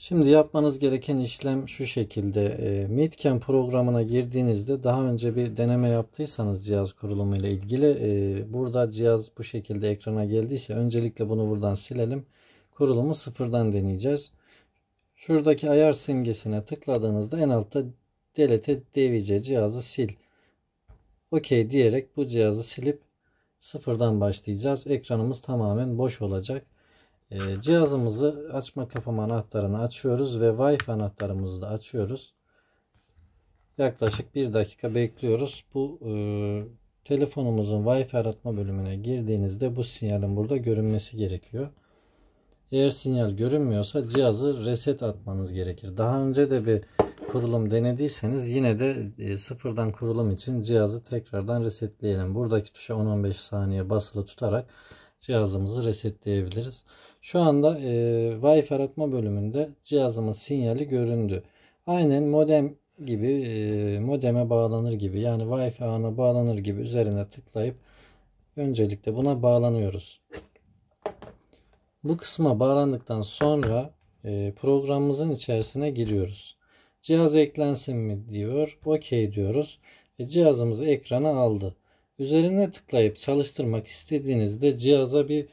Şimdi yapmanız gereken işlem şu şekilde. E, programına girdiğinizde daha önce bir deneme yaptıysanız cihaz kurulumu ile ilgili ee, burada cihaz bu şekilde ekrana geldiyse öncelikle bunu buradan silelim. Kurulumu sıfırdan deneyeceğiz. Şuradaki ayar simgesine tıkladığınızda en altta delete dvc cihazı sil. OK diyerek bu cihazı silip sıfırdan başlayacağız. Ekranımız tamamen boş olacak. E, cihazımızı açma kapama anahtarını açıyoruz ve Wi-Fi anahtarımızı da açıyoruz. Yaklaşık bir dakika bekliyoruz. Bu e, telefonumuzun Wi-Fi aratma bölümüne girdiğinizde bu sinyalin burada görünmesi gerekiyor. Eğer sinyal görünmüyorsa cihazı reset atmanız gerekir. Daha önce de bir kurulum denediyseniz yine de e, sıfırdan kurulum için cihazı tekrardan resetleyelim. Buradaki tuşa 10-15 saniye basılı tutarak cihazımızı resetleyebiliriz. Şu anda e, Wi-Fi aratma bölümünde cihazımın sinyali göründü. Aynen modem gibi e, modeme bağlanır gibi yani Wi-Fi ağına bağlanır gibi üzerine tıklayıp öncelikle buna bağlanıyoruz. Bu kısma bağlandıktan sonra e, programımızın içerisine giriyoruz. Cihaz eklensin mi diyor. OK diyoruz. E, cihazımızı ekrana aldı. Üzerine tıklayıp çalıştırmak istediğinizde cihaza bir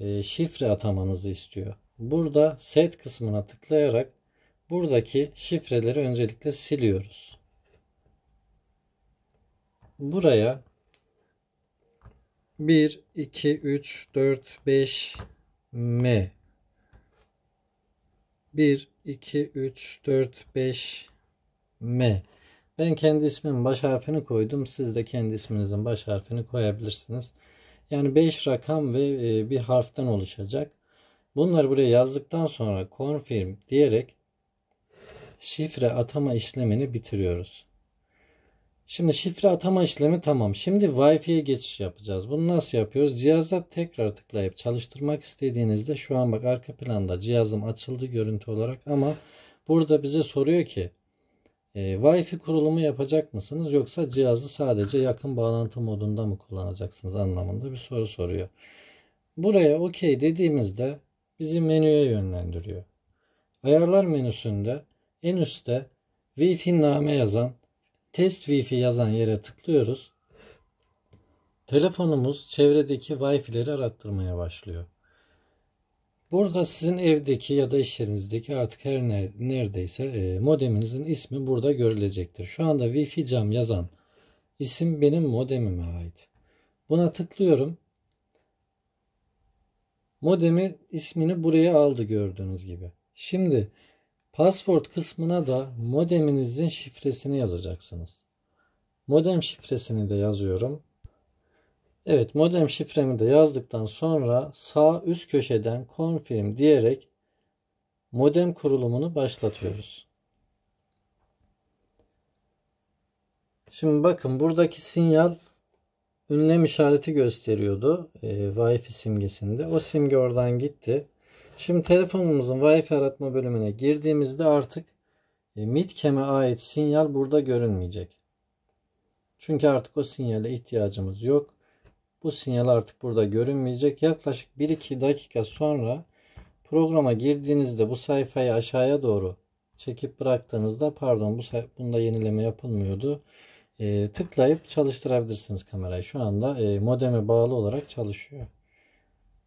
e, şifre atamanızı istiyor. Burada set kısmına tıklayarak buradaki şifreleri öncelikle siliyoruz. Buraya 1, 2, 3, 4, 5, M 1, 2, 3, 4, 5, M ben kendi ismimin baş harfini koydum. Siz de kendi isminizin baş harfini koyabilirsiniz. Yani 5 rakam ve e, bir harften oluşacak. Bunları buraya yazdıktan sonra confirm diyerek şifre atama işlemini bitiriyoruz. Şimdi şifre atama işlemi tamam. Şimdi Wi-Fi'ye geçiş yapacağız. Bunu nasıl yapıyoruz? Cihaza tekrar tıklayıp çalıştırmak istediğinizde şu an bak arka planda cihazım açıldı görüntü olarak ama burada bize soruyor ki e, Wi-Fi kurulumu yapacak mısınız yoksa cihazı sadece yakın bağlantı modunda mı kullanacaksınız anlamında bir soru soruyor. Buraya OK dediğimizde bizi menüye yönlendiriyor. Ayarlar menüsünde en üstte Wi-Fi name yazan, test Wi-Fi yazan yere tıklıyoruz. Telefonumuz çevredeki Wi-Fi'leri arattırmaya başlıyor. Burada sizin evdeki ya da iş yerinizdeki artık her ne, neredeyse e, modeminizin ismi burada görülecektir. Şu anda Wi-Fi cam yazan isim benim modemime ait. Buna tıklıyorum. Modemi ismini buraya aldı gördüğünüz gibi. Şimdi password kısmına da modeminizin şifresini yazacaksınız. Modem şifresini de yazıyorum. Evet modem şifremi de yazdıktan sonra sağ üst köşeden confirm diyerek modem kurulumunu başlatıyoruz. Şimdi bakın buradaki sinyal ünlem işareti gösteriyordu e, Wi-Fi simgesinde. O simge oradan gitti. Şimdi telefonumuzun Wi-Fi aratma bölümüne girdiğimizde artık e, MITCAM'e ait sinyal burada görünmeyecek. Çünkü artık o sinyale ihtiyacımız yok. Bu sinyal artık burada görünmeyecek. Yaklaşık 1-2 dakika sonra programa girdiğinizde bu sayfayı aşağıya doğru çekip bıraktığınızda pardon bu bunda yenileme yapılmıyordu. E, tıklayıp çalıştırabilirsiniz kamerayı. Şu anda e, modeme bağlı olarak çalışıyor.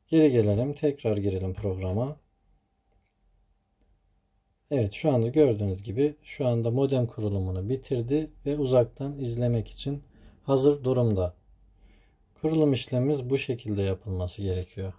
Geri gelelim. Tekrar girelim programa. Evet şu anda gördüğünüz gibi şu anda modem kurulumunu bitirdi ve uzaktan izlemek için hazır durumda. Kurulum işlemimiz bu şekilde yapılması gerekiyor.